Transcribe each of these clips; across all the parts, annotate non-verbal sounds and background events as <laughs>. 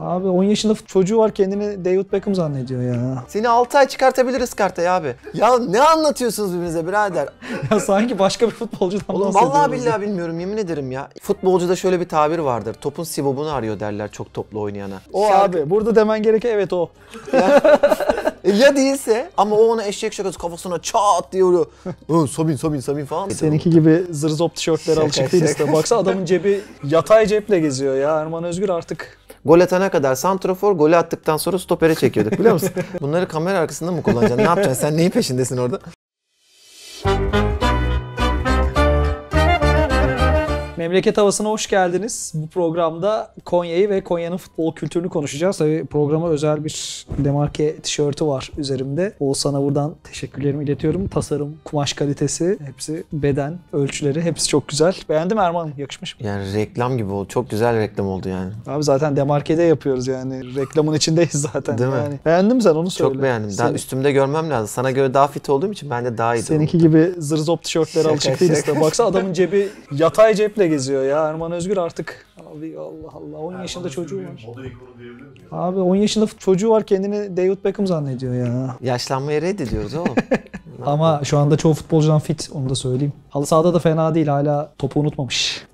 Abi 10 yaşında çocuğu var kendini David Beckham zannediyor ya. Seni 6 ay çıkartabiliriz kartaya abi. Ya ne anlatıyorsunuz birbirinize birader? <laughs> ya sanki başka bir futbolcudan Oğlum vallahi billahi bilmiyorum yemin ederim ya. Futbolcuda şöyle bir tabir vardır. Topun sibobunu arıyor derler çok toplu oynayana. O Şarkı... abi burada demen gereken evet o. ya e, değilse ama o ona eşek şakası kafasına çat diye vuruyor. Sabin Sabin Sabin falan. E, seninki gibi zırzop tişörtlere alışık değiliz de. Baksana adamın cebi yatay ceple geziyor ya. Erman Özgür artık Gol atana kadar santrafor, golü attıktan sonra stopere çekiyorduk biliyor musun? <laughs> Bunları kamera arkasında mı kullanacaksın? Ne yapacaksın? Sen neyin peşindesin orada? Memleket Havası'na hoş geldiniz. Bu programda Konya'yı ve Konya'nın futbol kültürünü konuşacağız. Tabii programa özel bir demarke tişörtü var üzerimde. Sana buradan teşekkürlerimi iletiyorum. Tasarım, kumaş kalitesi, hepsi beden, ölçüleri hepsi çok güzel. Beğendim Erman, yakışmış mı? Yani reklam gibi oldu. Çok güzel reklam oldu yani. Abi zaten demarkede yapıyoruz yani. Reklamın içindeyiz zaten. Değil yani. mi? Beğendin mi sen onu söyle. Çok beğendim. Daha Senin... üstümde görmem lazım. Sana göre daha fit olduğum için ben de daha iyi. Seninki gibi zırzop tişörtlere alışık değiliz. Baksana adamın cebi yatay ceple de geziyor ya Erman Özgür artık. Abi Allah Allah 10 Erman yaşında Özgür çocuğu var. Moda Abi 10 yaşında çocuğu var kendini David Beckham zannediyor ya. Yaşlanmaya reddediyoruz oğlum. <laughs> Ama şu anda çoğu futbolcudan fit onu da söyleyeyim. Halı sahada da fena değil hala topu unutmamış.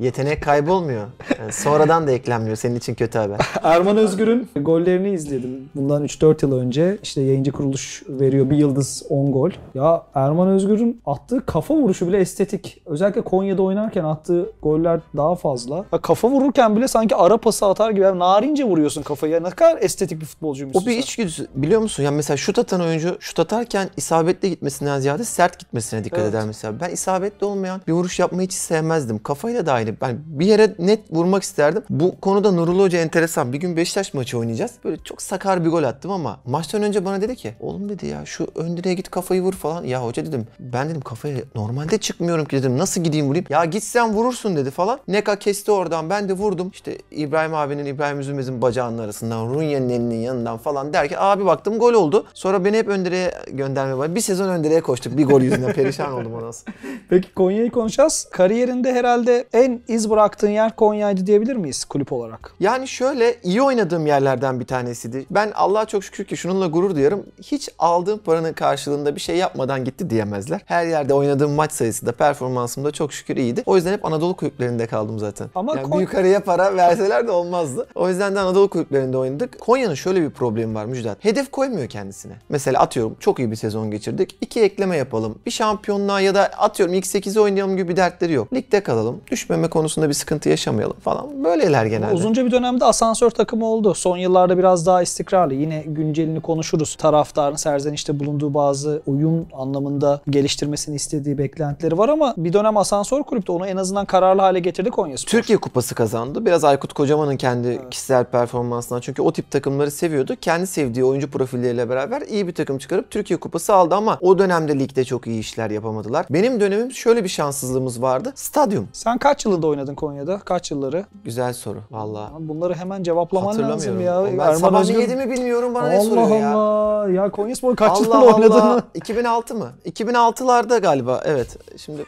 Yetenek kaybolmuyor. Yani sonradan da eklenmiyor. Senin için kötü haber. <laughs> Erman Özgür'ün gollerini izledim. Bundan 3-4 yıl önce işte yayıncı kuruluş veriyor. Bir yıldız 10 gol. Ya Erman Özgür'ün attığı kafa vuruşu bile estetik. Özellikle Konya'da oynarken attığı goller daha fazla. Ya kafa vururken bile sanki ara pası atar gibi. Yani narince vuruyorsun kafayı. Ya ne kadar estetik bir futbolcuymuşsun O bir sen. içgüdüsü. Biliyor musun? Yani mesela şut atan oyuncu şut atarken isabetli gitmesinden ziyade sert gitmesine dikkat evet. eder mesela. Ben isabetli olmayan bir vuruş yapmayı hiç sevmezdim. Kafayla da aynı yani ben bir yere net vurmak isterdim. Bu konuda Nurullah Hoca enteresan. Bir gün Beşiktaş maçı oynayacağız. Böyle çok sakar bir gol attım ama maçtan önce bana dedi ki oğlum dedi ya şu ön direğe git kafayı vur falan. Ya hoca dedim ben dedim kafaya normalde çıkmıyorum ki dedim nasıl gideyim vurayım. Ya gitsen vurursun dedi falan. Neka kesti oradan ben de vurdum. İşte İbrahim abinin İbrahim Üzümez'in bacağının arasından Runya'nın elinin yanından falan derken abi baktım gol oldu. Sonra beni hep öndereye göndermeye başladı. Bir sezon öndereye koştuk bir gol yüzünden perişan oldum ondan sonra. <laughs> Peki Konya'yı konuşacağız. Kariyerinde herhalde en en iz bıraktığın yer Konya'ydı diyebilir miyiz kulüp olarak? Yani şöyle iyi oynadığım yerlerden bir tanesiydi. Ben Allah'a çok şükür ki şununla gurur duyarım. Hiç aldığım paranın karşılığında bir şey yapmadan gitti diyemezler. Her yerde oynadığım maç sayısı da performansım da çok şükür iyiydi. O yüzden hep Anadolu kulüplerinde kaldım zaten. Ama yani Kon- yukarıya para verseler de olmazdı. O yüzden de Anadolu kulüplerinde oynadık. Konya'nın şöyle bir problemi var Müjdat. Hedef koymuyor kendisine. Mesela atıyorum çok iyi bir sezon geçirdik. İki ekleme yapalım. Bir şampiyonluğa ya da atıyorum ilk 8'e oynayalım gibi bir dertleri yok. Ligde kalalım. Düşmeme ilerleme konusunda bir sıkıntı yaşamayalım falan. Böyleler genelde. Uzunca bir dönemde asansör takımı oldu. Son yıllarda biraz daha istikrarlı. Yine güncelini konuşuruz. Taraftarın serzenişte bulunduğu bazı oyun anlamında geliştirmesini istediği beklentileri var ama bir dönem asansör kulüpte onu en azından kararlı hale getirdi Konya Spor. Türkiye Kupası kazandı. Biraz Aykut Kocaman'ın kendi evet. kişisel performansından. Çünkü o tip takımları seviyordu. Kendi sevdiği oyuncu profilleriyle beraber iyi bir takım çıkarıp Türkiye Kupası aldı ama o dönemde ligde çok iyi işler yapamadılar. Benim dönemim şöyle bir şanssızlığımız vardı. Stadyum. Sen kaç yıl yılında oynadın Konya'da? Kaç yılları? Güzel soru valla. Bunları hemen cevaplaman lazım ya. Ben sabah Özgür... ne yediğimi bilmiyorum bana Allah ne soruyor Allah. ya. Allah Allah. Ya Konya Spor kaç Allah yılında oynadın? 2006 mı? 2006'larda galiba evet. Şimdi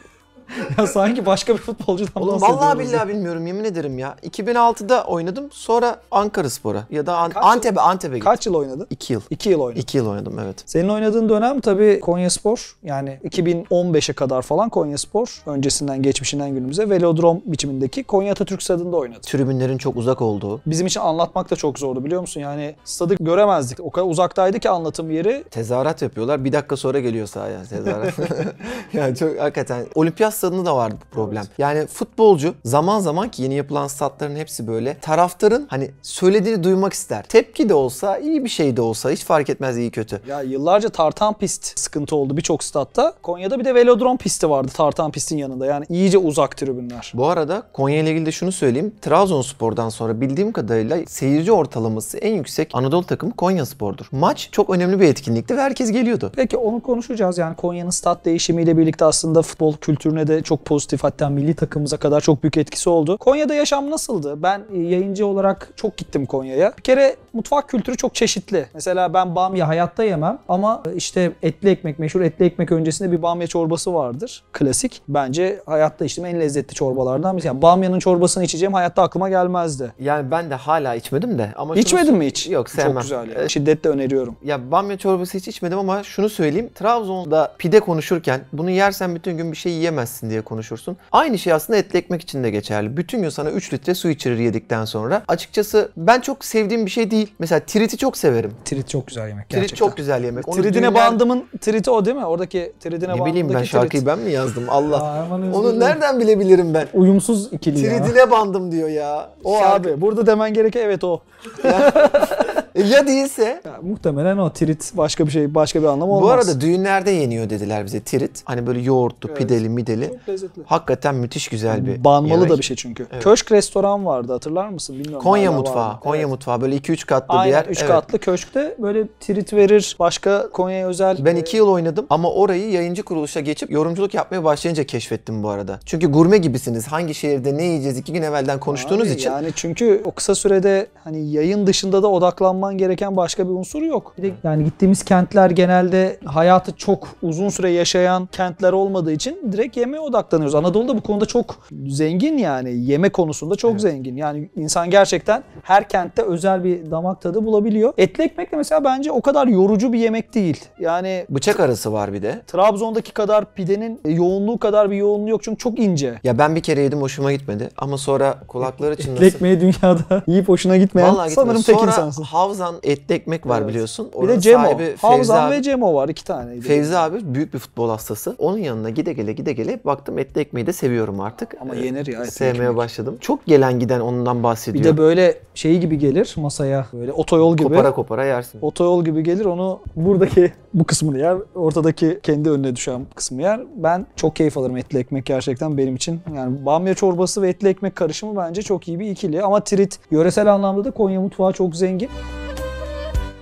<laughs> ya sanki başka bir futbolcudan Oğlum, bahsediyoruz. Vallahi billahi bilmiyorum yemin ederim ya. 2006'da oynadım sonra Ankara Spor'a ya da An- Antep'e Antep'e gittim. Kaç yıl oynadın? 2 yıl. 2 yıl oynadım. 2 yıl oynadım evet. Senin oynadığın dönem tabii Konya Spor yani 2015'e kadar falan Konya Spor öncesinden geçmişinden günümüze velodrom biçimindeki Konya Atatürk stadında oynadı. Tribünlerin çok uzak olduğu. Bizim için anlatmak da çok zordu biliyor musun? Yani stadı göremezdik. O kadar uzaktaydı ki anlatım yeri. Tezahürat yapıyorlar. Bir dakika sonra geliyor sahaya tezahürat. <laughs> <laughs> yani çok hakikaten olimpiyat stadında da vardı bu problem. Evet. Yani futbolcu zaman zaman ki yeni yapılan statların hepsi böyle taraftarın hani söylediğini duymak ister. Tepki de olsa iyi bir şey de olsa hiç fark etmez iyi kötü. Ya yıllarca tartan pist sıkıntı oldu birçok statta. Konya'da bir de velodrom pisti vardı tartan pistin yanında. Yani iyice uzak tribünler. Bu arada Konya ile ilgili de şunu söyleyeyim. Trabzonspor'dan sonra bildiğim kadarıyla seyirci ortalaması en yüksek Anadolu takımı Konya Spor'dur. Maç çok önemli bir etkinlikti ve herkes geliyordu. Peki onu konuşacağız. Yani Konya'nın stat değişimiyle birlikte aslında futbol kültürüne de çok pozitif hatta milli takımımıza kadar çok büyük etkisi oldu. Konya'da yaşam nasıldı? Ben e, yayıncı olarak çok gittim Konya'ya. Bir kere mutfak kültürü çok çeşitli. Mesela ben bamya hayatta yemem ama e, işte etli ekmek, meşhur etli ekmek öncesinde bir bamya çorbası vardır. Klasik. Bence hayatta içtiğim en lezzetli çorbalardan birisi. Yani bamyanın çorbasını içeceğim hayatta aklıma gelmezdi. Yani ben de hala içmedim de. Ama İçmedin şunu... mi hiç? Yok sevmem. Çok güzel. Yani. E, Şiddetle öneriyorum. Ya bamya çorbası hiç içmedim ama şunu söyleyeyim. Trabzon'da pide konuşurken bunu yersen bütün gün bir şey yiyemezsin etsin diye konuşursun. Aynı şey aslında etli ekmek için de geçerli. Bütün gün sana 3 litre su içirir yedikten sonra. Açıkçası ben çok sevdiğim bir şey değil. Mesela tiriti çok severim. Tirit çok güzel yemek gerçekten. Tirit çok güzel yemek. Onu Tridine dünya... bandımın triti o değil mi? Oradaki tiridine tridine ne bileyim ben şarkıyı tirit. ben mi yazdım? Allah. Aa, Onu nereden bilebilirim ben? Uyumsuz ikili Tiridine ya. bandım diyor ya. O Şarkı. abi. Burada demen gereken evet o. <laughs> <laughs> ya değilse? Ya, muhtemelen o tirit başka bir şey, başka bir anlam olmaz. Bu arada düğünlerde yeniyor dediler bize tirit. Hani böyle yoğurtlu, evet. pideli, mideli. Çok lezzetli. Hakikaten müthiş güzel bir Banmalı yemek. da bir şey çünkü. Evet. Köşk restoran vardı hatırlar mısın bilmiyorum. Konya mutfağı. Vardı. Konya evet. mutfağı böyle 2-3 katlı Aynen, bir yer. 3 evet. katlı köşkte böyle tirit verir. Başka Konya'ya özel. Ben 2 e, yıl oynadım ama orayı yayıncı kuruluşa geçip yorumculuk yapmaya başlayınca keşfettim bu arada. Çünkü gurme gibisiniz. Hangi şehirde ne yiyeceğiz iki gün evvelden konuştuğunuz Abi, için. Yani çünkü o kısa sürede hani yayın dışında da odaklanma alman gereken başka bir unsur yok. Bir de yani gittiğimiz kentler genelde hayatı çok uzun süre yaşayan kentler olmadığı için direkt yemeğe odaklanıyoruz. Anadolu'da bu konuda çok zengin yani. Yeme konusunda çok evet. zengin. Yani insan gerçekten her kentte özel bir damak tadı bulabiliyor. Etli ekmek de mesela bence o kadar yorucu bir yemek değil. Yani bıçak arası var bir de. Trabzon'daki kadar pidenin yoğunluğu kadar bir yoğunluğu yok çünkü çok ince. Ya ben bir kere yedim hoşuma gitmedi ama sonra kulakları <laughs> çınlasın. Etli ekmeği dünyada <laughs> yiyip hoşuna gitmeyen sanırım tek sonra insansın. Hav Havzan etli ekmek var evet. biliyorsun. Oranın bir de Cemo. Sahibi Havzan Fevzi ve abi, Cemo var iki tane. Fevzi abi büyük bir futbol hastası. Onun yanına gide gele gide gele baktım etli ekmeği de seviyorum artık. Ama ee, yenir ya. Sevmeye ekmek. başladım. Çok gelen giden ondan bahsediyor. Bir de böyle şeyi gibi gelir masaya. Böyle otoyol gibi. Kopara kopara yersin. Otoyol gibi gelir onu buradaki bu kısmını yer. Ortadaki kendi önüne düşen kısmı yer. Ben çok keyif alırım etli ekmek gerçekten benim için. Yani bamya çorbası ve etli ekmek karışımı bence çok iyi bir ikili. Ama trit yöresel anlamda da Konya mutfağı çok zengin.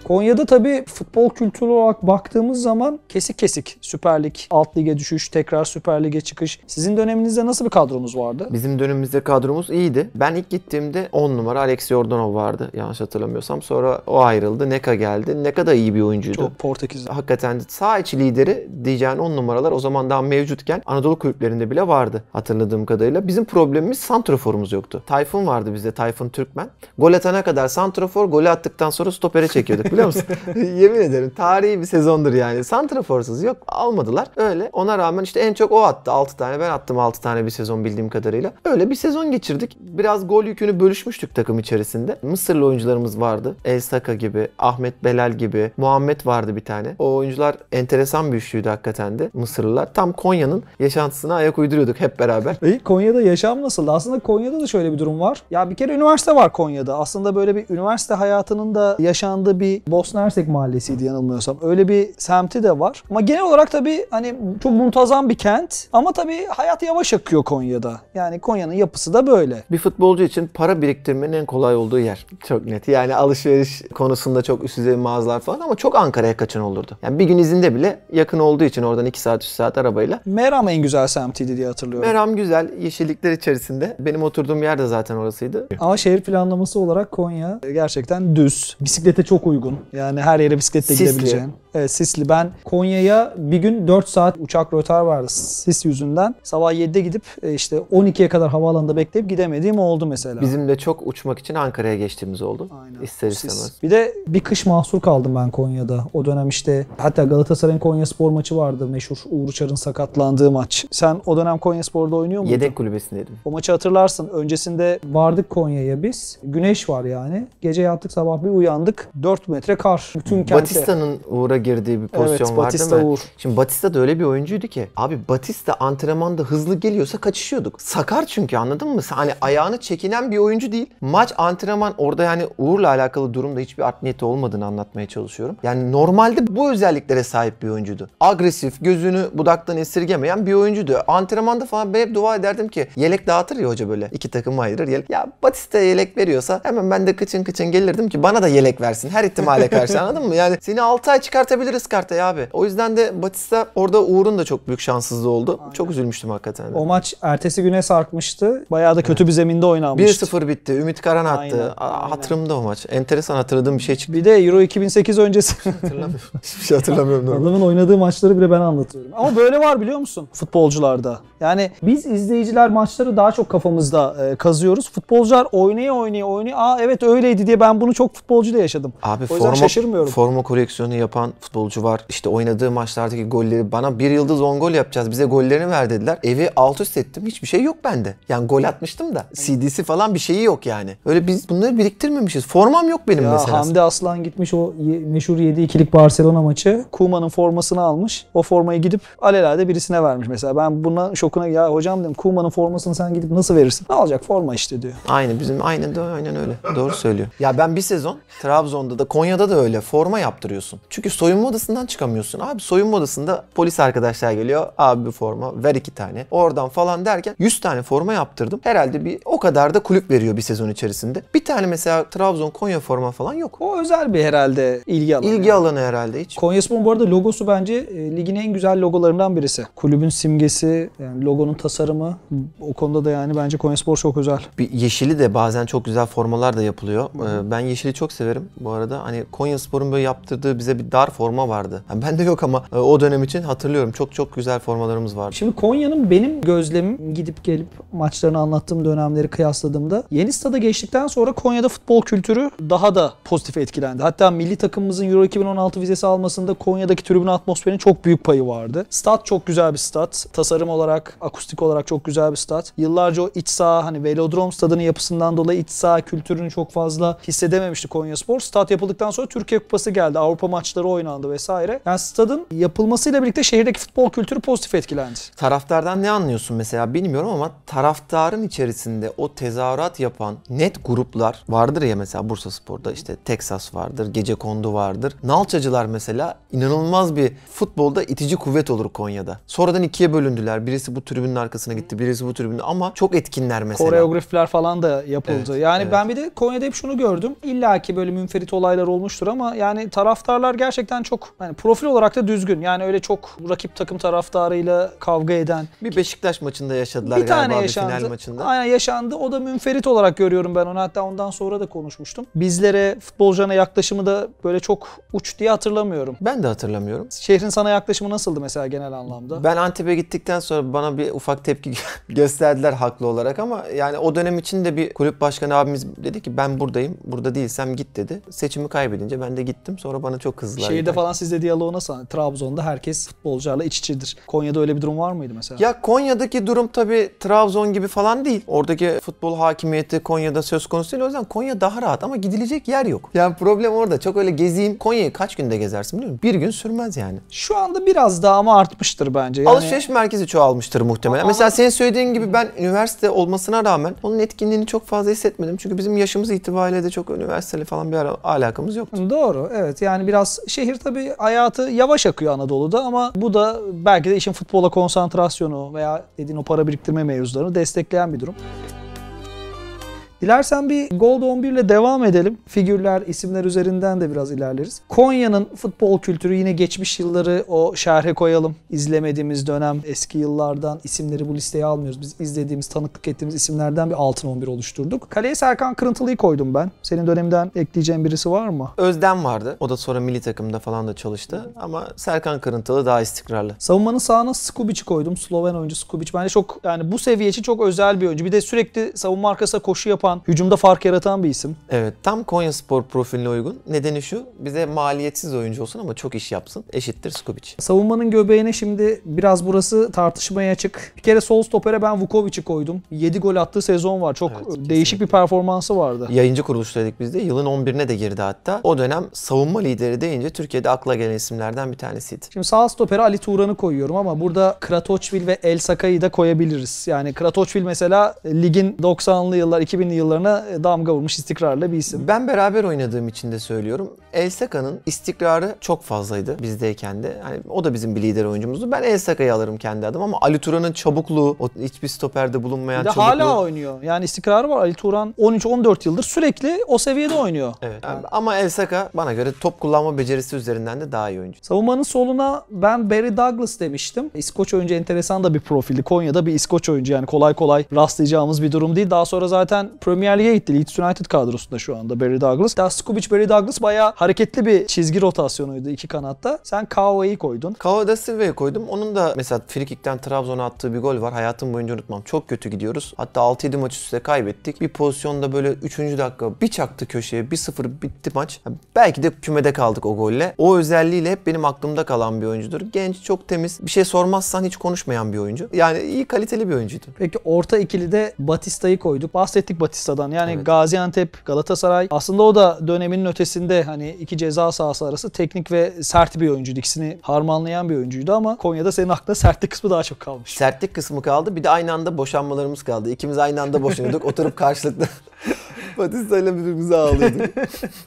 Konya'da tabii futbol kültürü olarak baktığımız zaman kesik kesik Süper Lig, alt lige düşüş, tekrar Süper Lig'e çıkış. Sizin döneminizde nasıl bir kadromuz vardı? Bizim dönemimizde kadromuz iyiydi. Ben ilk gittiğimde 10 numara Alex Jordanov vardı yanlış hatırlamıyorsam. Sonra o ayrıldı. Neka geldi. Neka da iyi bir oyuncuydu. Çok Portekizli. Hakikaten sağ içi lideri diyeceğin 10 numaralar o zaman daha mevcutken Anadolu kulüplerinde bile vardı hatırladığım kadarıyla. Bizim problemimiz santraforumuz yoktu. Tayfun vardı bizde Tayfun Türkmen. Gol atana kadar santrafor, golü attıktan sonra stopere çekiyorduk. <laughs> biliyor musun? <laughs> Yemin ederim tarihi bir sezondur yani. Santraforsuz yok almadılar. Öyle ona rağmen işte en çok o attı 6 tane. Ben attım 6 tane bir sezon bildiğim kadarıyla. Öyle bir sezon geçirdik. Biraz gol yükünü bölüşmüştük takım içerisinde. Mısırlı oyuncularımız vardı. El Saka gibi, Ahmet Belal gibi, Muhammed vardı bir tane. O oyuncular enteresan bir üçlüydü hakikaten de Mısırlılar. Tam Konya'nın yaşantısına ayak uyduruyorduk hep beraber. İyi Konya'da yaşam nasıl? Aslında Konya'da da şöyle bir durum var. Ya bir kere üniversite var Konya'da. Aslında böyle bir üniversite hayatının da yaşandığı bir Bosna Hersek mahallesiydi yanılmıyorsam. Öyle bir semti de var. Ama genel olarak tabii hani çok muntazam bir kent ama tabii hayat yavaş akıyor Konya'da. Yani Konya'nın yapısı da böyle. Bir futbolcu için para biriktirmenin en kolay olduğu yer. Çok net. Yani alışveriş konusunda çok üst düzey mağazalar falan ama çok Ankara'ya kaçın olurdu. Yani bir gün izinde bile yakın olduğu için oradan 2 saat 3 saat arabayla. Meram en güzel semtiydi diye hatırlıyorum. Meram güzel. Yeşillikler içerisinde. Benim oturduğum yer de zaten orasıydı. Ama şehir planlaması olarak Konya gerçekten düz. Bisiklete çok uygun. Yani her yere bisikletle Sisli. gidebileceğin e, Sisli. Ben Konya'ya bir gün 4 saat uçak rötar vardı sis yüzünden. Sabah 7'de gidip e, işte 12'ye kadar havaalanında bekleyip gidemediğim oldu mesela. Bizim de çok uçmak için Ankara'ya geçtiğimiz oldu. Aynen. İster istemez. Bir de bir kış mahsur kaldım ben Konya'da. O dönem işte hatta Galatasaray'ın Konya spor maçı vardı meşhur Uğur Uçar'ın sakatlandığı maç. Sen o dönem Konya Spor'da oynuyor muydun? Yedek kulübesindeydim. O maçı hatırlarsın. Öncesinde vardık Konya'ya biz. Güneş var yani. Gece yattık sabah bir uyandık. 4 metre kar. Bütün kente. Batista'nın Uğur'a girdiği bir pozisyon evet, vardı Batista mı? Uğur. Şimdi Batista da öyle bir oyuncuydu ki. Abi Batista antrenmanda hızlı geliyorsa kaçışıyorduk. Sakar çünkü anladın mı? Hani ayağını çekinen bir oyuncu değil. Maç antrenman orada yani Uğur'la alakalı durumda hiçbir art niyeti olmadığını anlatmaya çalışıyorum. Yani normalde bu özelliklere sahip bir oyuncuydu. Agresif, gözünü budaktan esirgemeyen bir oyuncuydu. Antrenmanda falan ben hep dua ederdim ki yelek dağıtır ya hoca böyle. iki takım ayırır yelek. Ya Batista yelek veriyorsa hemen ben de kıçın kıçın gelirdim ki bana da yelek versin. Her ihtimale karşı anladın mı? Yani seni 6 ay çıkartabilir kapatabiliriz Karta'yı abi. O yüzden de Batista orada Uğur'un da çok büyük şanssızlığı oldu. Aynen. Çok üzülmüştüm hakikaten. O maç ertesi güne sarkmıştı. Bayağı da kötü evet. bir zeminde oynanmıştı. 1-0 bitti. Ümit Karan attı. Aynen. Aynen. Hatırımda o maç. Enteresan hatırladığım bir şey çıktı. Bir de Euro 2008 öncesi. hatırlamıyorum. <laughs> Hiçbir şey hatırlamıyorum. Adamın oynadığı maçları bile ben anlatıyorum. Ama böyle var biliyor musun futbolcularda? Yani biz izleyiciler maçları daha çok kafamızda e, kazıyoruz. Futbolcular oynaya oynaya oynaya aa evet öyleydi diye ben bunu çok futbolcuyla yaşadım. Abi o forma, şaşırmıyorum. Forma koleksiyonu yapan futbolcu var. İşte oynadığı maçlardaki golleri bana bir yıldız 10 gol yapacağız bize gollerini ver dediler. Evi alt üst ettim hiçbir şey yok bende. Yani gol atmıştım da CD'si falan bir şeyi yok yani. Öyle biz bunları biriktirmemişiz. Formam yok benim ya mesela. Hamdi Aslan gitmiş o meşhur 7-2'lik Barcelona maçı. Kuma'nın formasını almış. O formayı gidip alelade birisine vermiş mesela. Ben buna şokuna ya hocam dedim Kuma'nın formasını sen gidip nasıl verirsin? Ne alacak forma işte diyor. Aynı bizim aynı da aynen öyle. Doğru söylüyor. Ya ben bir sezon Trabzon'da da Konya'da da öyle forma yaptırıyorsun. Çünkü so soyunma odasından çıkamıyorsun. Abi soyunma odasında polis arkadaşlar geliyor. Abi bir forma ver iki tane. Oradan falan derken 100 tane forma yaptırdım. Herhalde bir o kadar da kulüp veriyor bir sezon içerisinde. Bir tane mesela Trabzon Konya forma falan yok. O özel bir herhalde ilgi alanı. İlgi yani. alanı herhalde hiç. Konyaspor bu arada logosu bence e, ligin en güzel logolarından birisi. Kulübün simgesi, yani logonun tasarımı o konuda da yani bence Konyaspor çok özel. Bir yeşili de bazen çok güzel formalar da yapılıyor. Ee, ben yeşili çok severim bu arada. Hani Konyaspor'un böyle yaptırdığı bize bir dar forma vardı. Yani ben de yok ama e, o dönem için hatırlıyorum. Çok çok güzel formalarımız vardı. Şimdi Konya'nın benim gözlemim gidip gelip maçlarını anlattığım dönemleri kıyasladığımda yeni stada geçtikten sonra Konya'da futbol kültürü daha da pozitif etkilendi. Hatta milli takımımızın Euro 2016 vizesi almasında Konya'daki tribün atmosferinin çok büyük payı vardı. Stat çok güzel bir stat. Tasarım olarak, akustik olarak çok güzel bir stat. Yıllarca o iç saha hani velodrom stadının yapısından dolayı iç saha kültürünü çok fazla hissedememişti Konya Spor. Stat yapıldıktan sonra Türkiye Kupası geldi. Avrupa maçları oynadı oynandı vesaire. Yani stadın yapılmasıyla birlikte şehirdeki futbol kültürü pozitif etkilendi. Taraftardan ne anlıyorsun mesela bilmiyorum ama taraftarın içerisinde o tezahürat yapan net gruplar vardır ya mesela Bursa Spor'da işte Texas vardır, Gece Kondu vardır. Nalçacılar mesela inanılmaz bir futbolda itici kuvvet olur Konya'da. Sonradan ikiye bölündüler. Birisi bu tribünün arkasına gitti, birisi bu tribünün ama çok etkinler mesela. Koreografiler falan da yapıldı. Evet, yani evet. ben bir de Konya'da hep şunu gördüm. İlla ki böyle münferit olaylar olmuştur ama yani taraftarlar gerçekten gerçekten çok yani profil olarak da düzgün. Yani öyle çok rakip takım taraftarıyla kavga eden. Bir Beşiktaş maçında yaşadılar bir galiba tane yaşandı. final maçında. Aynen yaşandı. O da münferit olarak görüyorum ben onu. Hatta ondan sonra da konuşmuştum. Bizlere futbolcana yaklaşımı da böyle çok uç diye hatırlamıyorum. Ben de hatırlamıyorum. Şehrin sana yaklaşımı nasıldı mesela genel anlamda? Ben Antep'e gittikten sonra bana bir ufak tepki <laughs> gösterdiler haklı olarak ama yani o dönem için de bir kulüp başkanı abimiz dedi ki ben buradayım. Burada değilsem git dedi. Seçimi kaybedince ben de gittim. Sonra bana çok kızdılar. Şehir Şeyde falan sizde diyaloğu nasıl? Trabzon'da herkes futbolcularla iç içidir. Konya'da öyle bir durum var mıydı mesela? Ya Konya'daki durum tabii Trabzon gibi falan değil. Oradaki futbol hakimiyeti Konya'da söz konusu değil. O yüzden Konya daha rahat ama gidilecek yer yok. Yani problem orada. Çok öyle gezeyim. Konya'yı kaç günde gezersin biliyor musun? Bir gün sürmez yani. Şu anda biraz daha ama artmıştır bence. Yani... Alışveriş merkezi çoğalmıştır muhtemelen. Ama... Mesela senin söylediğin gibi ben üniversite olmasına rağmen onun etkinliğini çok fazla hissetmedim. Çünkü bizim yaşımız itibariyle de çok üniversiteli falan bir alakamız yoktu. Doğru evet yani biraz şehir şehir tabii hayatı yavaş akıyor Anadolu'da ama bu da belki de işin futbola konsantrasyonu veya dediğin o para biriktirme mevzularını destekleyen bir durum. Dilersen bir Gold 11 ile devam edelim. Figürler, isimler üzerinden de biraz ilerleriz. Konya'nın futbol kültürü yine geçmiş yılları o şerhe koyalım. İzlemediğimiz dönem eski yıllardan isimleri bu listeye almıyoruz. Biz izlediğimiz, tanıklık ettiğimiz isimlerden bir altın 11 oluşturduk. Kaleye Serkan Kırıntılı'yı koydum ben. Senin döneminden ekleyeceğin birisi var mı? Özden vardı. O da sonra milli takımda falan da çalıştı. Ama Serkan Kırıntılı daha istikrarlı. Savunmanın sağına Skubic'i koydum. Sloven oyuncu Skubic. Bence çok yani bu seviye için çok özel bir oyuncu. Bir de sürekli savunma arkasına koşu yapan yapan, hücumda fark yaratan bir isim. Evet tam Konya Spor profiline uygun. Nedeni şu bize maliyetsiz oyuncu olsun ama çok iş yapsın. Eşittir Skubic. Savunmanın göbeğine şimdi biraz burası tartışmaya açık. Bir kere sol stopere ben Vukovic'i koydum. 7 gol attığı sezon var. Çok evet, değişik kesinlikle. bir performansı vardı. Yayıncı kuruluştaydık biz de. Yılın 11'ine de girdi hatta. O dönem savunma lideri deyince Türkiye'de akla gelen isimlerden bir tanesiydi. Şimdi sağ stopere Ali Turan'ı koyuyorum ama burada Kratoçvil ve El Sakay'ı da koyabiliriz. Yani Kratoçvil mesela ligin 90'lı yıllar 2000'li yıllarına e, damga vurmuş istikrarlı bir isim. Ben beraber oynadığım için de söylüyorum. Elsaka'nın istikrarı çok fazlaydı bizdeyken de. Hani o da bizim bir lider oyuncumuzdu. Ben Elsaka'yı alırım kendi adım ama Ali Turan'ın çabukluğu, o hiçbir stoperde bulunmayan bir de çabukluğu. hala oynuyor. Yani istikrarı var. Ali Turan 13-14 yıldır sürekli o seviyede oynuyor. Evet. Yani. Ama Elsaka bana göre top kullanma becerisi üzerinden de daha iyi oyuncu. Savunmanın soluna ben Barry Douglas demiştim. İskoç oyuncu enteresan da bir profildi. Konya'da bir İskoç oyuncu yani kolay kolay rastlayacağımız bir durum değil. Daha sonra zaten Premier Lig'e gitti. Leeds United kadrosunda şu anda Barry Douglas. Daskubic, Barry Douglas bayağı hareketli bir çizgi rotasyonuydu iki kanatta. Sen Kao'yu koydun. Kao da Silva'yı koydum. Onun da mesela frikikten Trabzon'a attığı bir gol var. Hayatım boyunca unutmam. Çok kötü gidiyoruz. Hatta 6-7 maç üstte kaybettik. Bir pozisyonda böyle 3. dakika bir çaktı köşeye. 1-0 bitti maç. Belki de kümede kaldık o golle. O özelliğiyle hep benim aklımda kalan bir oyuncudur. Genç, çok temiz. Bir şey sormazsan hiç konuşmayan bir oyuncu. Yani iyi kaliteli bir oyuncuydu. Peki orta ikili de Batista'yı koyduk. Bahsettik Batista Battista'dan yani evet. Gaziantep, Galatasaray. Aslında o da döneminin ötesinde hani iki ceza sahası arası teknik ve sert bir oyuncuydu. İkisini harmanlayan bir oyuncuydu ama Konya'da senin aklına sertlik kısmı daha çok kalmış. Sertlik kısmı kaldı. Bir de aynı anda boşanmalarımız kaldı. İkimiz aynı anda boşanıyorduk. <laughs> Oturup karşılıklı Batista ile birbirimize ağlıyorduk. <laughs>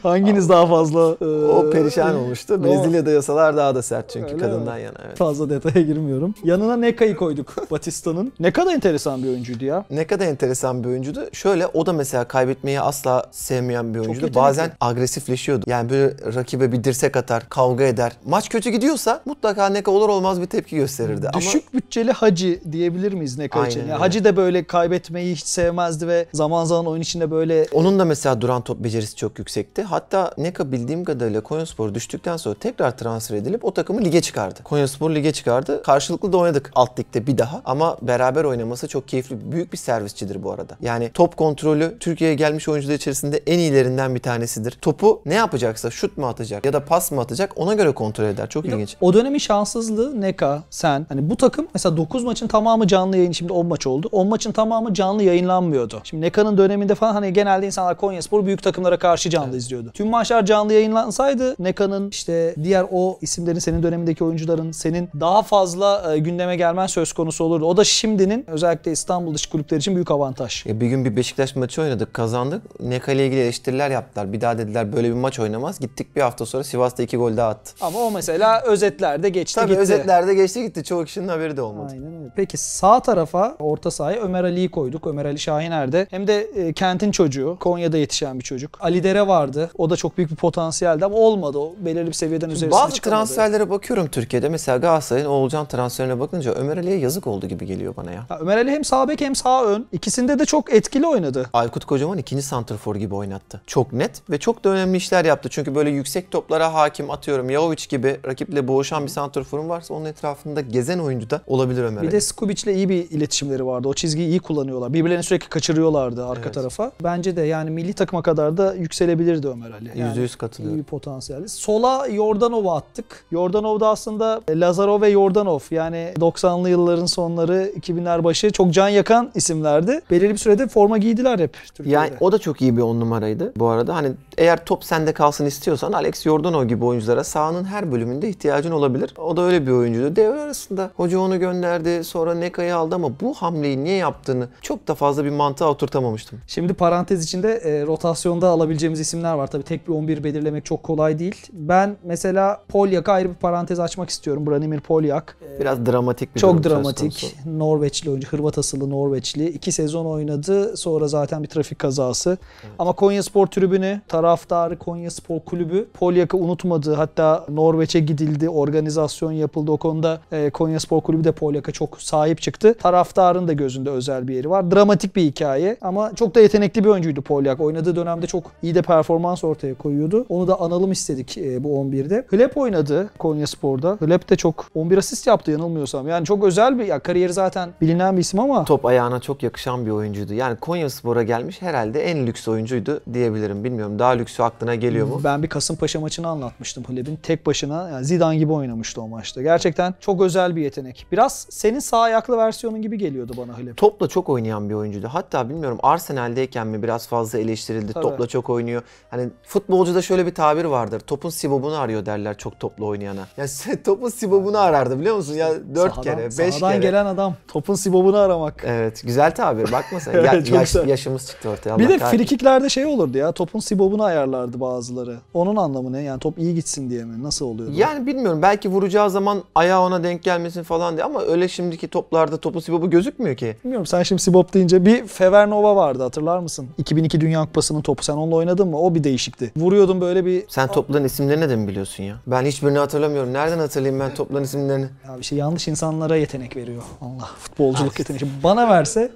Hanginiz daha fazla? E... e o perişan olmuştu. Brezilya'da yasalar daha da sert çünkü Öyle kadından mi? yana. Evet. Fazla detaya girmiyorum. Yanına Neka'yı koyduk <laughs> Batista'nın. Ne kadar enteresan bir oyuncuydu ya. Ne kadar enteresan bir oyuncuydu. Şöyle o da mesela kaybetmeyi asla sevmeyen bir oyuncuydu. Bazen agresifleşiyordu. Yani böyle rakibe bir dirsek atar, kavga eder. Maç kötü gidiyorsa mutlaka Neka olur olmaz bir tepki gösterirdi. Düşük Ama... bütçeli Hacı diyebilir miyiz Neka Aynen için? Yani öyle. Hacı da böyle kaybetmeyi hiç sevmezdi ve zaman zaman oyun içinde böyle onun da mesela duran top becerisi çok yüksekti. Hatta Neka bildiğim kadarıyla Konyaspor düştükten sonra tekrar transfer edilip o takımı lige çıkardı. Konyaspor lige çıkardı. Karşılıklı da oynadık alt ligde bir daha ama beraber oynaması çok keyifli. Büyük bir servisçidir bu arada. Yani top kontrolü Türkiye'ye gelmiş oyuncular içerisinde en iyilerinden bir tanesidir. Topu ne yapacaksa şut mu atacak ya da pas mı atacak ona göre kontrol eder. Çok bir ilginç. O dönemin şanssızlığı Neka, sen. Hani bu takım mesela 9 maçın tamamı canlı yayın. Şimdi 10 maç oldu. 10 maçın tamamı canlı yayınlanmıyordu. Şimdi Neka'nın döneminde falan hani genelde insanlar Konya Spor büyük takımlara karşı canlı evet. izliyordu. Tüm maçlar canlı yayınlansaydı Neka'nın işte diğer o isimlerin senin dönemindeki oyuncuların senin daha fazla e, gündeme gelmen söz konusu olurdu. O da şimdinin özellikle İstanbul dışı kulüpleri için büyük avantaj. E bir gün bir Beşiktaş maçı oynadık kazandık. Neka ile ilgili eleştiriler yaptılar. Bir daha dediler böyle bir maç oynamaz. Gittik bir hafta sonra Sivas'ta iki gol daha attı. Ama o mesela özetlerde geçti Tabii gitti. özetlerde geçti gitti. Çoğu kişinin haberi de olmadı. Aynen öyle. Peki sağ tarafa orta sahaya Ömer Ali'yi koyduk. Ömer Ali Şahiner'de. hem de e, kentin çocuğu Konya'da yetişen bir çocuk. Ali Dere vardı. O da çok büyük bir potansiyeldi ama olmadı. O belirli bir seviyeden Şimdi üzerine Bazı transferlere bakıyorum Türkiye'de. Mesela Galatasaray'ın Oğulcan transferine bakınca Ömer Ali'ye yazık oldu gibi geliyor bana ya. ya Ömer Ali hem sağ bek hem sağ ön. İkisinde de çok etkili oynadı. Aykut Kocaman ikinci santrfor gibi oynattı. Çok net ve çok da önemli işler yaptı. Çünkü böyle yüksek toplara hakim atıyorum. Yaovic gibi rakiple boğuşan bir santrforun varsa onun etrafında gezen oyuncu da olabilir Ömer Ali. Bir de Skubic'le iyi bir iletişimleri vardı. O çizgiyi iyi kullanıyorlar. Birbirlerini sürekli kaçırıyorlardı arka evet. tarafa. Bence de yani milli takıma kadar da yükselebilirdi Ömer Ali. Yani %100 katılıyorum. İyi bir potansiyeldi. Sola Yordanov'u attık. Yordanov da aslında Lazarov ve Yordanov yani 90'lı yılların sonları 2000'ler başı çok can yakan isimlerdi. Belirli bir sürede forma giydiler hep Türkiye'de. Yani o da çok iyi bir on numaraydı bu arada. Hani eğer top sende kalsın istiyorsan Alex Yordanov gibi oyunculara sahanın her bölümünde ihtiyacın olabilir. O da öyle bir oyuncuydu. Devre arasında hoca onu gönderdi sonra Neka'yı aldı ama bu hamleyi niye yaptığını çok da fazla bir mantığa oturtamamıştım. Şimdi parantez için içinde e, rotasyonda alabileceğimiz isimler var. Tabii tek bir 11 belirlemek çok kolay değil. Ben mesela Polyak'a ayrı bir parantez açmak istiyorum. Branimir Polyak. E, Biraz dramatik bir Çok dramatik. Norveçli oyuncu, Hırvat asıllı Norveçli. İki sezon oynadı. Sonra zaten bir trafik kazası. Evet. Ama Konya Spor tribünü, taraftarı Konya Spor Kulübü Polyak'ı unutmadı. Hatta Norveç'e gidildi, organizasyon yapıldı. O konuda e, Konya Spor Kulübü de Polyak'a çok sahip çıktı. Taraftarın da gözünde özel bir yeri var. Dramatik bir hikaye ama çok da yetenekli bir oyuncuydu oyuncuydu Polyak. Oynadığı dönemde çok iyi de performans ortaya koyuyordu. Onu da analım istedik e, bu 11'de. Hlep oynadı Konya Spor'da. Hlep de çok 11 asist yaptı yanılmıyorsam. Yani çok özel bir ya kariyeri zaten bilinen bir isim ama. Top ayağına çok yakışan bir oyuncuydu. Yani Konya Spor'a gelmiş herhalde en lüks oyuncuydu diyebilirim. Bilmiyorum daha lüksü aklına geliyor mu? Ben bir Kasımpaşa maçını anlatmıştım Hlep'in. Tek başına yani Zidane gibi oynamıştı o maçta. Gerçekten çok özel bir yetenek. Biraz senin sağ ayaklı versiyonun gibi geliyordu bana Hlep. Topla çok oynayan bir oyuncuydu. Hatta bilmiyorum Arsenal'deyken mi biraz fazla eleştirildi. Tabii. Topla çok oynuyor. Hani futbolcuda şöyle bir tabir vardır. Topun sibobunu arıyor derler çok topla oynayana. Ya yani <laughs> topun sibobunu arardı biliyor musun? Ya dört kere, beş sahadan kere. gelen adam topun sibobunu aramak. Evet, güzel tabir. Bakma sen. <laughs> ya, yaş, yaşımız çıktı ortaya. Allah bir de frikiklerde şey olurdu ya. Topun sibobunu ayarlardı bazıları. Onun anlamı ne? Yani top iyi gitsin diye mi? Nasıl oluyordu? Yani bilmiyorum. Belki vuracağı zaman ayağı ona denk gelmesin falan diye ama öyle şimdiki toplarda topun sibobu gözükmüyor ki. Bilmiyorum. Sen şimdi sibop deyince bir Fevernova vardı hatırlar mısın? 2000 2002 Dünya Kupası'nın topu. Sen onunla oynadın mı? O bir değişikti. Vuruyordum böyle bir... Sen topların isimlerini de mi biliyorsun ya? Ben hiçbirini hatırlamıyorum. Nereden hatırlayayım ben topların isimlerini? Ya şey yanlış insanlara yetenek veriyor Allah. Futbolculuk yeteneği. Bana verse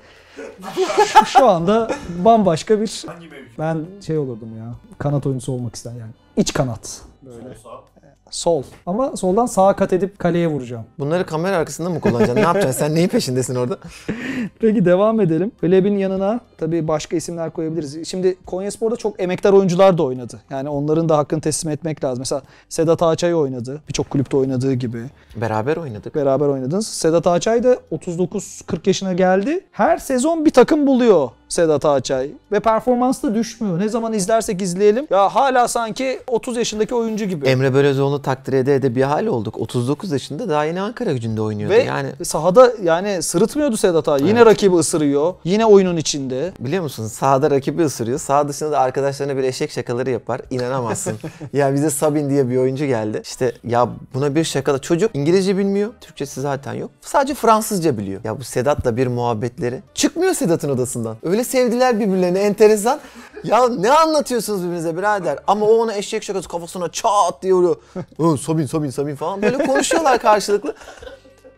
şu anda bambaşka bir... Ben şey olurdum ya. Kanat oyuncusu olmak ister yani. İç kanat. Böyle. Sol sağ sol. Ama soldan sağa kat edip kaleye vuracağım. Bunları kamera arkasında mı kullanacaksın? ne yapacaksın? Sen neyin peşindesin orada? <laughs> Peki devam edelim. Gleb'in yanına tabii başka isimler koyabiliriz. Şimdi Konyaspor'da çok emektar oyuncular da oynadı. Yani onların da hakkını teslim etmek lazım. Mesela Sedat Ağaçay oynadı. Birçok kulüpte oynadığı gibi. Beraber oynadık. Beraber oynadınız. Sedat Ağaçay da 39-40 yaşına geldi. Her sezon bir takım buluyor Sedat Ağaçay. Ve performans da düşmüyor. Ne zaman izlersek izleyelim. Ya hala sanki 30 yaşındaki oyuncu gibi. Emre Belözoğlu'nu takdir ede ede bir hal olduk. 39 yaşında daha yine Ankara gücünde oynuyordu. Ve yani... sahada yani sırıtmıyordu Sedat Ağaçay. Yine evet. rakibi ısırıyor. Yine oyunun içinde. Biliyor musun? Sahada rakibi ısırıyor. Sağ dışında da arkadaşlarına bir eşek şakaları yapar. İnanamazsın. <laughs> ya bize Sabin diye bir oyuncu geldi. İşte ya buna bir şakada Çocuk İngilizce bilmiyor. Türkçesi zaten yok. Sadece Fransızca biliyor. Ya bu Sedat'la bir muhabbetleri. Çıkmıyor Sedat'ın odasından. Öyle böyle sevdiler birbirlerini enteresan. Ya ne anlatıyorsunuz birbirinize birader? Ama o ona eşek şakası kafasına çat diye vuruyor. Sobin Sobin Sobin falan böyle konuşuyorlar karşılıklı.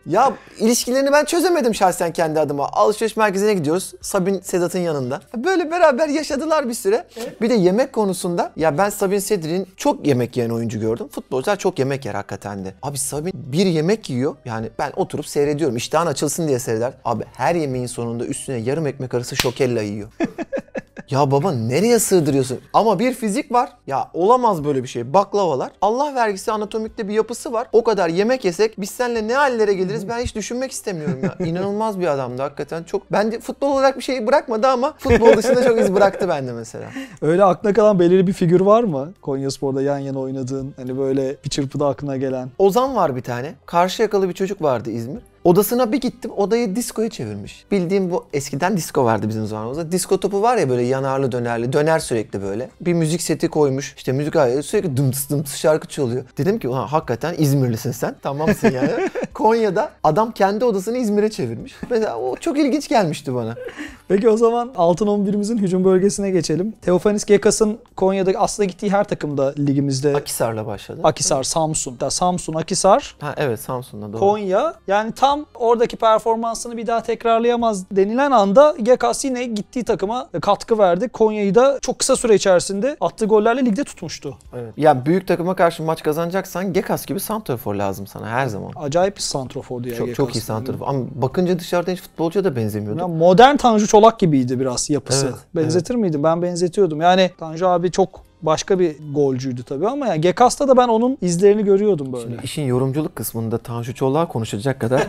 Ya ilişkilerini ben çözemedim şahsen kendi adıma. Alışveriş merkezine gidiyoruz. Sabin Sedat'ın yanında. Böyle beraber yaşadılar bir süre. Bir de yemek konusunda ya ben Sabin Sedri'nin çok yemek yiyen oyuncu gördüm. Futbolcular çok yemek yer hakikaten de. Abi Sabin bir yemek yiyor. Yani ben oturup seyrediyorum. İştahın açılsın diye seyreder. Abi her yemeğin sonunda üstüne yarım ekmek arası şokella yiyor. <laughs> Ya baba nereye sığdırıyorsun? Ama bir fizik var. Ya olamaz böyle bir şey. Baklavalar. Allah vergisi anatomikte bir yapısı var. O kadar yemek yesek biz seninle ne hallere geliriz ben hiç düşünmek istemiyorum ya. <laughs> İnanılmaz bir adamdı hakikaten. Çok Ben de futbol olarak bir şey bırakmadı ama futbol dışında çok iz bıraktı bende mesela. <laughs> Öyle aklına kalan belirli bir figür var mı? Konya Spor'da yan yana oynadığın hani böyle bir çırpıda aklına gelen. Ozan var bir tane. Karşı yakalı bir çocuk vardı İzmir. Odasına bir gittim odayı diskoya çevirmiş. Bildiğim bu eskiden disko vardı bizim zamanımızda. Disko topu var ya böyle yanarlı dönerli döner sürekli böyle. Bir müzik seti koymuş işte müzik aleti sürekli dımtıs dımtıs şarkı çalıyor. Dedim ki ulan hakikaten İzmirlisin sen tamamsın yani. <laughs> Konya'da adam kendi odasını İzmir'e çevirmiş. Mesela o çok ilginç gelmişti bana. Peki o zaman altın 11'imizin hücum bölgesine geçelim. Teofanis Gekas'ın Konya'da aslında gittiği her takımda ligimizde. Akisar'la başladı. Akisar, Samsun. Da Samsun, Akisar. Ha evet Samsun'da doğru. Konya yani tam adam oradaki performansını bir daha tekrarlayamaz denilen anda Gekas yine gittiği takıma katkı verdi. Konya'yı da çok kısa süre içerisinde attığı gollerle ligde tutmuştu. Evet. Ya büyük takıma karşı maç kazanacaksan Gekas gibi santrafor lazım sana her zaman. Acayip bir santrafordu ya çok, Gekas. Çok iyi santrafor. Ama bakınca dışarıdan hiç futbolcuya da benzemiyordu. Ya modern Tanju Çolak gibiydi biraz yapısı. Evet, Benzetir evet. miydim? Ben benzetiyordum. Yani Tanju abi çok başka bir golcüydü tabii ama yani Gekas'ta da ben onun izlerini görüyordum böyle. Şimdi işin yorumculuk kısmında Tanju Çolak'a konuşacak kadar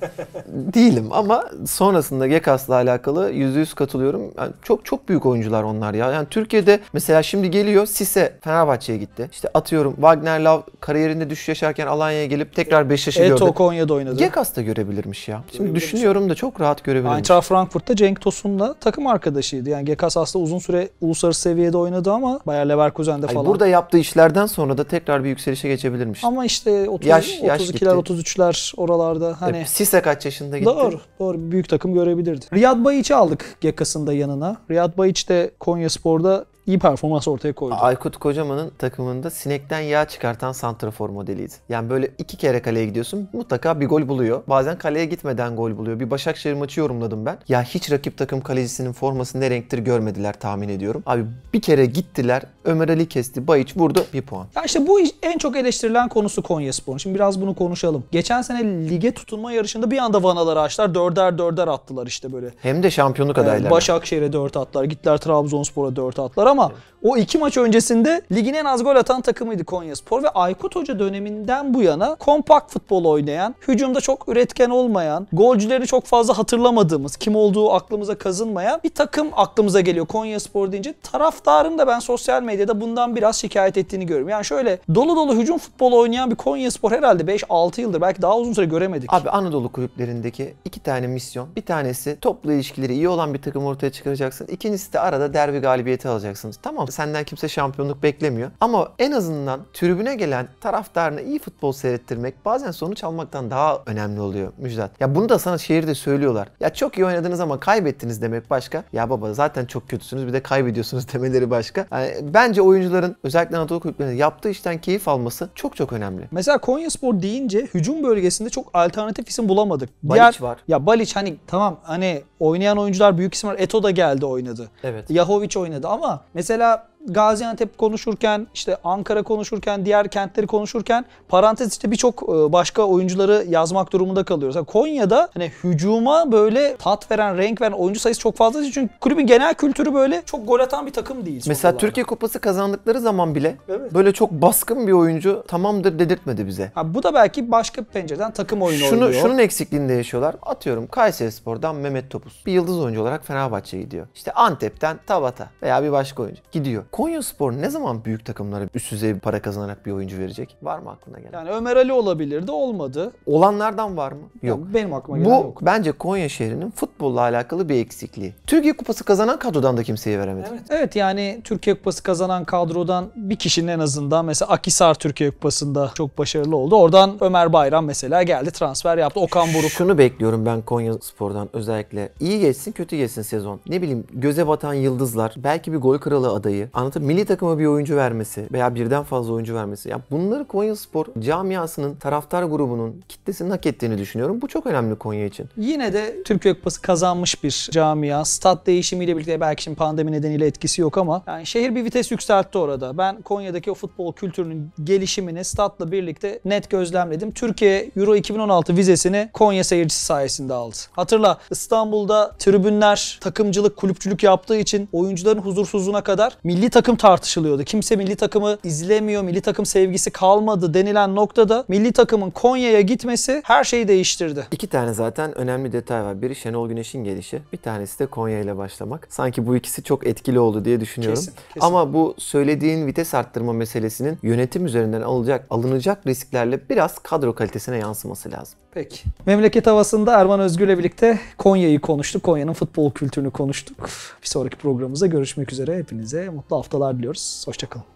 <laughs> değilim ama sonrasında Gekas'la alakalı yüzde yüz katılıyorum. Yani çok çok büyük oyuncular onlar ya. Yani Türkiye'de mesela şimdi geliyor Sise Fenerbahçe'ye gitti. İşte atıyorum Wagner Love kariyerinde düşüş yaşarken Alanya'ya gelip tekrar Beşiktaş'ı e, gördü. Eto Konya'da oynadı. Gekas'ta görebilirmiş ya. Şimdi düşünüyorum da çok rahat görebilirmiş. Eintracht Frankfurt'ta Cenk Tosun'la takım arkadaşıydı. Yani Gekas aslında uzun süre uluslararası seviyede oynadı ama bayağı veya Leverkusen'de Hayır, Burada yaptığı işlerden sonra da tekrar bir yükselişe geçebilirmiş. Ama işte 30, yaş, 32'ler, 33'ler oralarda e, hani. E, Sise kaç yaşında gitti? Doğru, doğru. Büyük takım görebilirdi. Riyad Bayiç'i aldık Gekas'ın da yanına. Riyad Bayiç de Konya Spor'da iyi performans ortaya koydu. Aykut Kocaman'ın takımında sinekten yağ çıkartan santrafor modeliydi. Yani böyle iki kere kaleye gidiyorsun mutlaka bir gol buluyor. Bazen kaleye gitmeden gol buluyor. Bir Başakşehir maçı yorumladım ben. Ya hiç rakip takım kalecisinin forması ne renktir görmediler tahmin ediyorum. Abi bir kere gittiler. Ömer Ali kesti. Bayiç vurdu. Bir puan. Ya işte bu en çok eleştirilen konusu Konya Spor'un. Şimdi biraz bunu konuşalım. Geçen sene lige tutunma yarışında bir anda vanaları açtılar. Dörder dörder attılar işte böyle. Hem de şampiyonluk ee, adayları. Başakşehir'e dört attılar. Gittiler Trabzonspor'a dört attılar ama ama o iki maç öncesinde ligin en az gol atan takımıydı Konyaspor ve Aykut Hoca döneminden bu yana kompakt futbol oynayan, hücumda çok üretken olmayan, golcülerini çok fazla hatırlamadığımız, kim olduğu aklımıza kazınmayan bir takım aklımıza geliyor Konyaspor deyince. Taraftarın da ben sosyal medyada bundan biraz şikayet ettiğini görüyorum. Yani şöyle dolu dolu hücum futbolu oynayan bir Konyaspor herhalde 5-6 yıldır belki daha uzun süre göremedik. Abi Anadolu kulüplerindeki iki tane misyon. Bir tanesi toplu ilişkileri iyi olan bir takım ortaya çıkaracaksın. İkincisi de arada derbi galibiyeti alacaksın olacaksınız. Tamam senden kimse şampiyonluk beklemiyor. Ama en azından tribüne gelen taraftarına iyi futbol seyrettirmek bazen sonuç almaktan daha önemli oluyor Müjdat. Ya bunu da sana şehirde söylüyorlar. Ya çok iyi oynadınız ama kaybettiniz demek başka. Ya baba zaten çok kötüsünüz bir de kaybediyorsunuz <laughs> demeleri başka. Yani bence oyuncuların özellikle Anadolu kulüplerinin yaptığı işten keyif alması çok çok önemli. Mesela Konyaspor deyince hücum bölgesinde çok alternatif isim bulamadık. Baliç Diğer, var. Ya Baliç hani tamam hani oynayan oyuncular büyük isimler Eto da geldi oynadı. Evet. Yahovic oynadı ama Mesela Gaziantep konuşurken, işte Ankara konuşurken, diğer kentleri konuşurken parantez işte birçok e, başka oyuncuları yazmak durumunda kalıyoruz. Yani Konya'da hani hücuma böyle tat veren, renk veren oyuncu sayısı çok fazla değil. Çünkü kulübün genel kültürü böyle çok gol atan bir takım değil. Mesela olarak. Türkiye Kupası kazandıkları zaman bile evet. böyle çok baskın bir oyuncu tamamdır dedirtmedi bize. Ha, bu da belki başka bir pencereden takım oyunu Şunu, oluyor. Şunun eksikliğinde yaşıyorlar. Atıyorum Kayseri Spor'dan Mehmet Topuz. Bir yıldız oyuncu olarak Fenerbahçe'ye gidiyor. İşte Antep'ten Tabata veya bir başka oyuncu gidiyor. Konya Spor ne zaman büyük takımlara üst düzey para kazanarak bir oyuncu verecek? Var mı aklına gelen? Yani Ömer Ali olabilirdi olmadı. Olanlardan var mı? Yok. Yani benim aklıma gelen Bu, yok. Bu bence Konya şehrinin futbolla alakalı bir eksikliği. Türkiye Kupası kazanan kadrodan da kimseyi veremedi. Evet. evet yani Türkiye Kupası kazanan kadrodan bir kişinin en azından mesela Akisar Türkiye Kupası'nda çok başarılı oldu. Oradan Ömer Bayram mesela geldi transfer yaptı. Okan Buruk. Şunu bekliyorum ben Konya Spor'dan özellikle. iyi geçsin kötü geçsin sezon. Ne bileyim göze batan yıldızlar. Belki bir gol kralı adayı anlatıp milli takıma bir oyuncu vermesi veya birden fazla oyuncu vermesi. Ya bunları Spor, camiasının, taraftar grubunun, kitlesinin hak ettiğini düşünüyorum. Bu çok önemli Konya için. Yine de Türkiye Kupası kazanmış bir camia. Stat değişimiyle birlikte belki şimdi pandemi nedeniyle etkisi yok ama yani şehir bir vites yükseltti orada. Ben Konya'daki o futbol kültürünün gelişimini statla birlikte net gözlemledim. Türkiye Euro 2016 vizesini Konya seyircisi sayesinde aldı. Hatırla İstanbul'da tribünler takımcılık, kulüpçülük yaptığı için oyuncuların huzursuzluğuna kadar milli takım tartışılıyordu. Kimse milli takımı izlemiyor, milli takım sevgisi kalmadı denilen noktada milli takımın Konya'ya gitmesi her şeyi değiştirdi. İki tane zaten önemli detay var. Biri Şenol Güneş'in gelişi, bir tanesi de Konya ile başlamak. Sanki bu ikisi çok etkili oldu diye düşünüyorum. Kesin, kesin. Ama bu söylediğin vites arttırma meselesinin yönetim üzerinden alınacak, alınacak risklerle biraz kadro kalitesine yansıması lazım. Peki. Memleket havasında Erman Özgür'le birlikte Konya'yı konuştuk. Konya'nın futbol kültürünü konuştuk. Bir sonraki programımızda görüşmek üzere. Hepinize mutlu haftalar diliyoruz. Hoşçakalın.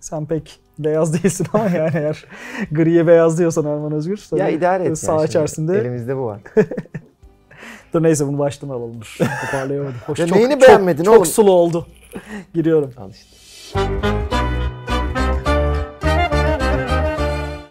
Sen pek beyaz değilsin ama <laughs> yani eğer griye beyaz diyorsan Erman Özgür. Ya idare et. Sağ yani içerisinde. Elimizde bu var. <laughs> Dur neyse bunu baştan alalım. Toparlayamadım. <laughs> Hoş, ya çok, neyini beğenmedin çok, oğlum? Çok sulu oldu. Giriyorum. Al işte.